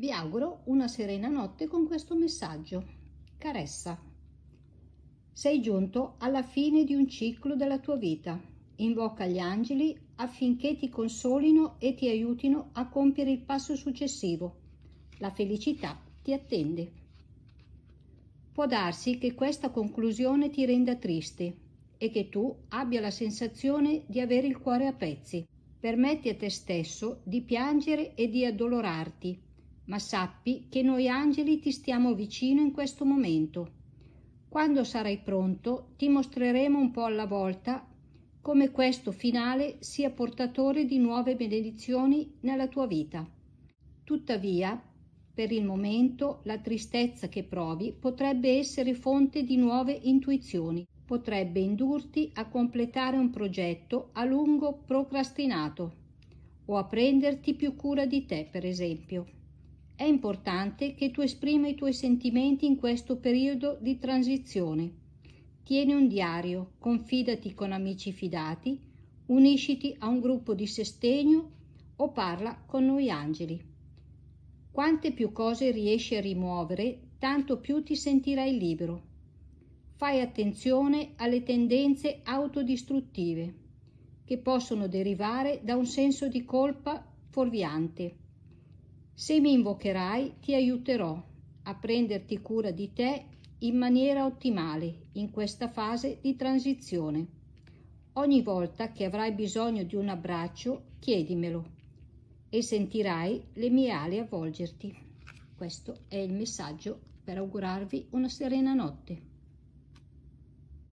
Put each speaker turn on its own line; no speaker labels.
Vi auguro una serena notte con questo messaggio. Caressa. Sei giunto alla fine di un ciclo della tua vita. Invoca gli angeli affinché ti consolino e ti aiutino a compiere il passo successivo. La felicità ti attende. Può darsi che questa conclusione ti renda triste e che tu abbia la sensazione di avere il cuore a pezzi. Permetti a te stesso di piangere e di addolorarti ma sappi che noi angeli ti stiamo vicino in questo momento. Quando sarai pronto ti mostreremo un po' alla volta come questo finale sia portatore di nuove benedizioni nella tua vita. Tuttavia, per il momento la tristezza che provi potrebbe essere fonte di nuove intuizioni, potrebbe indurti a completare un progetto a lungo procrastinato o a prenderti più cura di te, per esempio. È importante che tu esprima i tuoi sentimenti in questo periodo di transizione. Tieni un diario, confidati con amici fidati, unisciti a un gruppo di sostegno o parla con noi angeli. Quante più cose riesci a rimuovere, tanto più ti sentirai libero. Fai attenzione alle tendenze autodistruttive che possono derivare da un senso di colpa fuorviante se mi invocherai, ti aiuterò a prenderti cura di te in maniera ottimale in questa fase di transizione. Ogni volta che avrai bisogno di un abbraccio, chiedimelo e sentirai le mie ali avvolgerti. Questo è il messaggio per augurarvi una serena notte.